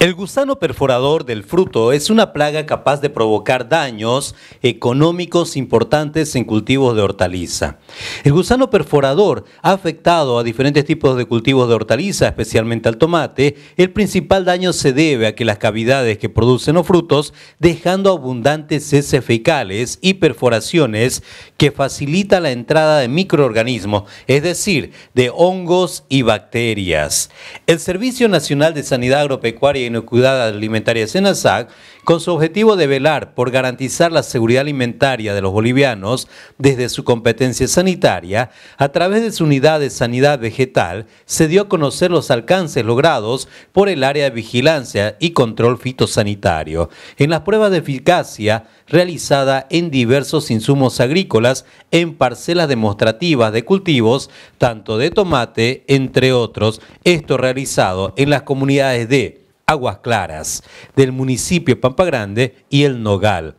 El gusano perforador del fruto es una plaga capaz de provocar daños económicos importantes en cultivos de hortaliza. El gusano perforador ha afectado a diferentes tipos de cultivos de hortaliza, especialmente al tomate. El principal daño se debe a que las cavidades que producen los frutos, dejando abundantes heces fecales y perforaciones que facilita la entrada de microorganismos, es decir, de hongos y bacterias. El Servicio Nacional de Sanidad Agropecuaria y Inocuidad Alimentaria SENASAC, con su objetivo de velar por garantizar la seguridad alimentaria de los bolivianos desde su competencia sanitaria, a través de su unidad de sanidad vegetal, se dio a conocer los alcances logrados por el área de vigilancia y control fitosanitario en las pruebas de eficacia realizada en diversos insumos agrícolas en parcelas demostrativas de cultivos, tanto de tomate, entre otros, esto realizado en las comunidades de Aguas Claras, del municipio de Pampa Grande y El Nogal,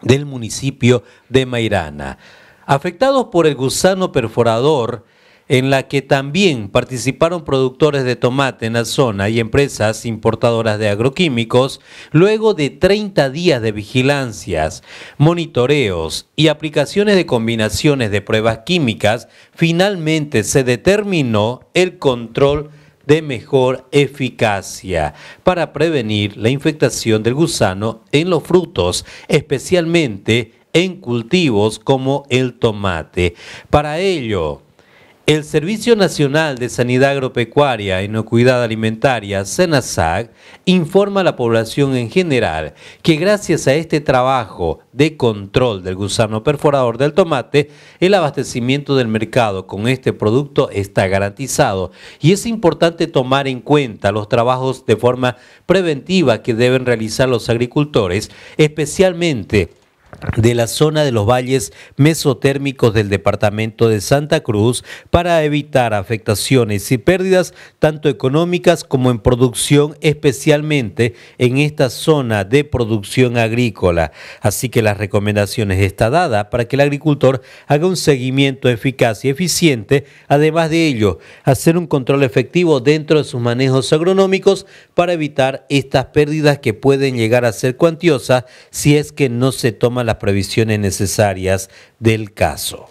del municipio de Mairana. Afectados por el gusano perforador, en la que también participaron productores de tomate en la zona y empresas importadoras de agroquímicos, luego de 30 días de vigilancias, monitoreos y aplicaciones de combinaciones de pruebas químicas, finalmente se determinó el control de mejor eficacia para prevenir la infectación del gusano en los frutos, especialmente en cultivos como el tomate. Para ello, el Servicio Nacional de Sanidad Agropecuaria e Inocuidad Alimentaria, SENASAC, informa a la población en general que gracias a este trabajo de control del gusano perforador del tomate, el abastecimiento del mercado con este producto está garantizado y es importante tomar en cuenta los trabajos de forma preventiva que deben realizar los agricultores, especialmente de la zona de los valles mesotérmicos del departamento de Santa Cruz para evitar afectaciones y pérdidas tanto económicas como en producción, especialmente en esta zona de producción agrícola. Así que las recomendaciones está dada para que el agricultor haga un seguimiento eficaz y eficiente, además de ello, hacer un control efectivo dentro de sus manejos agronómicos para evitar estas pérdidas que pueden llegar a ser cuantiosas si es que no se toman las previsiones necesarias del caso.